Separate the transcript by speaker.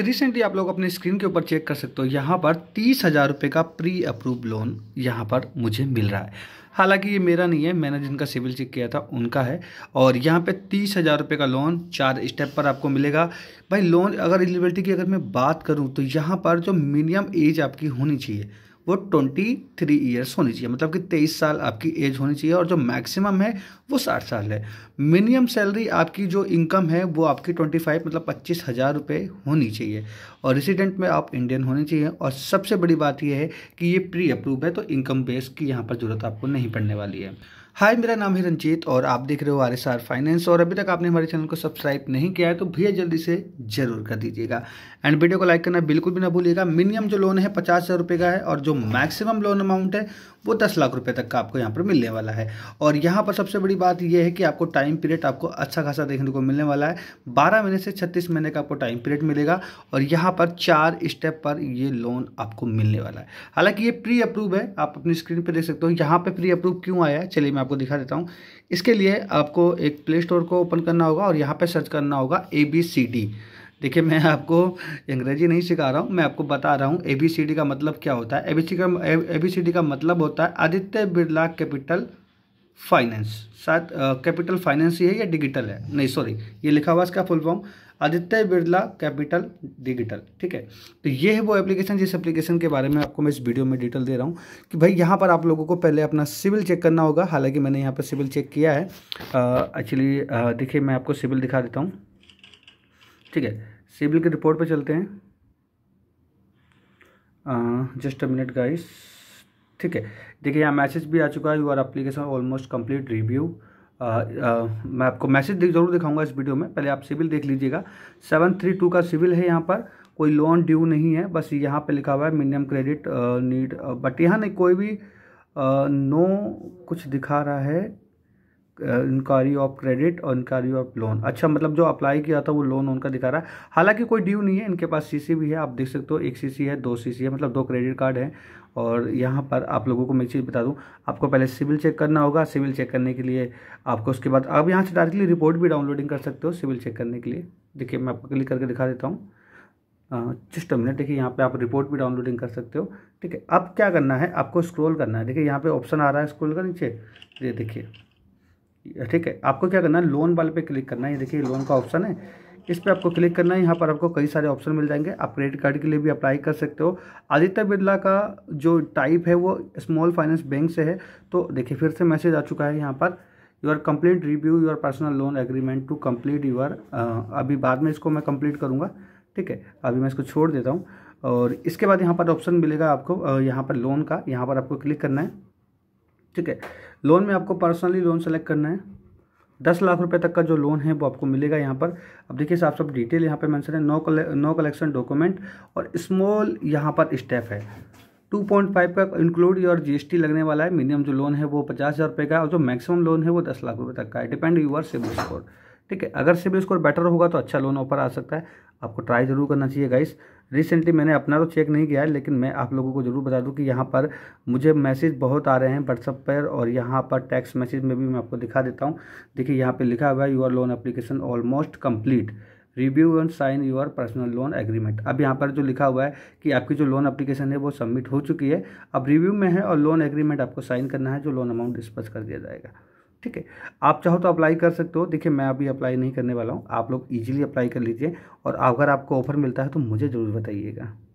Speaker 1: recently आप लोग अपने स्क्रीन के ऊपर चेक कर सकते हो यहाँ पर तीस हज़ार रुपये का प्री अप्रूव लोन यहाँ पर मुझे मिल रहा है हालांकि ये मेरा नहीं है मैंने जिनका सिविल चेक किया था उनका है और यहाँ पे तीस हज़ार रुपये का लोन चार स्टेप पर आपको मिलेगा भाई लोन अगर एलिजिबिलिटी की अगर मैं बात करूँ तो यहाँ पर जो मिनिमम एज आपकी होनी चाहिए वो ट्वेंटी थ्री ईयर्स होनी चाहिए मतलब कि तेईस साल आपकी एज होनी चाहिए और जो मैक्सिमम है वो साठ साल है मिनिमम सैलरी आपकी जो इनकम है वो आपकी ट्वेंटी फाइव मतलब पच्चीस हज़ार रुपये होनी चाहिए और रेसिडेंट में आप इंडियन होने चाहिए और सबसे बड़ी बात यह है कि ये प्री अप्रूव है तो इनकम बेस की यहाँ पर ज़रूरत आपको नहीं पड़ने वाली है हाय मेरा नाम है रंजीत और आप देख रहे हो आर एस आर फाइनेंस और अभी तक आपने हमारे चैनल को सब्सक्राइब नहीं किया है तो भैया जल्दी से जरूर कर दीजिएगा एंड वीडियो को लाइक करना बिल्कुल भी ना भूलिएगा मिनिमम जो लोन है पचास हज़ार रुपये का है और जो मैक्सिमम लोन अमाउंट है वो दस लाख रुपये तक का आपको यहाँ पर मिलने वाला है और यहाँ पर सबसे बड़ी बात यह है कि आपको टाइम पीरियड आपको अच्छा खासा देखने को मिलने वाला है बारह महीने से छत्तीस महीने का आपको टाइम पीरियड मिलेगा और यहाँ पर चार स्टेप पर ये लोन आपको मिलने वाला है हालांकि ये प्री अप्रूव है आप अपनी स्क्रीन पर देख सकते हो यहाँ पर प्री अप्रूव क्यों आया है चलिए मैं आपको दिखा देता हूँ इसके लिए आपको एक प्ले स्टोर को ओपन करना होगा और यहाँ पे सर्च करना होगा ए बी सी डी देखिए मैं आपको अंग्रेजी नहीं सिखा रहा हूँ मैं आपको बता रहा हूँ ए बी सी डी का मतलब क्या होता है ए बी सी का ए बी सी डी का मतलब होता है आदित्य बिरला कैपिटल फाइनेंस शायद कैपिटल फाइनेंस ही है या डिजिटल है नहीं सॉरी ये लिखा हुआ इसका full form Aditya Birla capital digital ठीक है तो ये है वो एप्लीकेशन जिस एप्लीकेशन के बारे में आपको मैं इस वीडियो में डिटेल दे रहा हूँ कि भाई यहाँ पर आप लोगों को पहले अपना सिविल चेक करना होगा हालांकि मैंने यहाँ पर सिविल चेक किया है एक्चुअली देखिए मैं आपको सिविल दिखा देता हूँ ठीक है सिविल की रिपोर्ट पर चलते हैं जस्ट अ मिनट गाइस ठीक है देखिए यहाँ मैसेज भी आ चुका है your application almost complete review आ, आ, मैं आपको मैसेज जरूर दिखाऊंगा इस वीडियो में पहले आप सिविल देख लीजिएगा सेवन थ्री टू का सिविल है यहाँ पर कोई लोन ड्यू नहीं है बस यहाँ पे लिखा हुआ है मिनिमम क्रेडिट नीड बट यहाँ नहीं कोई भी आ, नो कुछ दिखा रहा है इंक्वायरी ऑफ क्रेडिट और इंक्वायरी ऑफ लोन अच्छा मतलब जो अप्लाई किया था वो लोन उनका दिखा रहा है हालांकि कोई ड्यू नहीं है इनके पास सीसी भी है आप देख सकते हो एक सीसी है दो सीसी है मतलब दो क्रेडिट कार्ड है और यहाँ पर आप लोगों को मैं चीज़ बता दूँ आपको पहले सिविल चेक करना होगा सिविल चेक करने के लिए आपको उसके बाद आप यहाँ से डायरेक्टली रिपोर्ट भी डाउनलोडिंग कर सकते हो सिविल चेक करने के लिए देखिए मैं आपको क्लिक करके दिखा देता हूँ जस्ट मिनट देखिए यहाँ पे आप रिपोर्ट भी डाउनलोडिंग कर सकते हो ठीक है अब क्या करना है आपको स्क्रॉल करना है देखिए यहाँ पे ऑप्शन आ रहा है स्क्रॉल का नीचे ये देखिए ठीक है आपको क्या करना है लोन वाले पे क्लिक करना है ये देखिए लोन का ऑप्शन है इस पर आपको क्लिक करना है यहाँ पर आपको कई सारे ऑप्शन मिल जाएंगे आप क्रेडिट कार्ड के लिए भी अप्लाई कर सकते हो आदित्य बिरला का जो टाइप है वो स्मॉल फाइनेंस बैंक से है तो देखिए फिर से मैसेज आ चुका है यहाँ पर your complete review your personal loan agreement to complete your अभी बाद में इसको मैं कंप्लीट करूँगा ठीक है अभी मैं इसको छोड़ देता हूँ और इसके बाद यहाँ पर ऑप्शन मिलेगा आपको यहाँ पर लोन का यहाँ पर आपको क्लिक करना है ठीक है लोन में आपको पर्सनली लोन सेलेक्ट करना है दस लाख रुपए तक का जो लोन है वो आपको मिलेगा यहाँ पर अब देखिए साफ साफ डिटेल यहाँ पर मैंसन है नो कले नो कलेक्शन डॉक्यूमेंट और स्मॉल यहाँ पर स्टेप है टू पॉइंट फाइव का इंक्लूड एस जीएसटी लगने वाला है मिनिमम जो लोन है वो पचास हज़ार रुपये का और जो मैक्सिमम लोन है वो दस लाख रुपये तक का है डिपेंड यूअर सिविल स्कोर ठीक है अगर सिबिल स्कोर बेटर होगा तो अच्छा लोन ऑफर आ सकता है आपको ट्राई ज़रूर करना चाहिए गाइस रिसेंटली मैंने अपना तो चेक नहीं किया है लेकिन मैं आप लोगों को ज़रूर बता दूं कि यहाँ पर मुझे मैसेज बहुत आ रहे हैं व्हाट्सअप पर और यहाँ पर टैक्स मैसेज में भी मैं आपको दिखा देता हूँ देखिए यहाँ पर लिखा हुआ है your loan application almost complete review and sign your personal loan agreement अब यहाँ पर जो लिखा हुआ है कि आपकी जो लोन अप्लीकेशन है वो सबमिट हो चुकी है अब रिव्यू में है और लोन एग्रीमेंट आपको साइन करना है जो लोन अमाउंट डिस्पर्स कर दिया जाएगा ठीक है आप चाहो तो अप्लाई कर सकते हो देखिए मैं अभी अप्लाई नहीं करने वाला हूँ आप लोग इजीली अप्लाई कर लीजिए और अगर आपको ऑफर मिलता है तो मुझे ज़रूर बताइएगा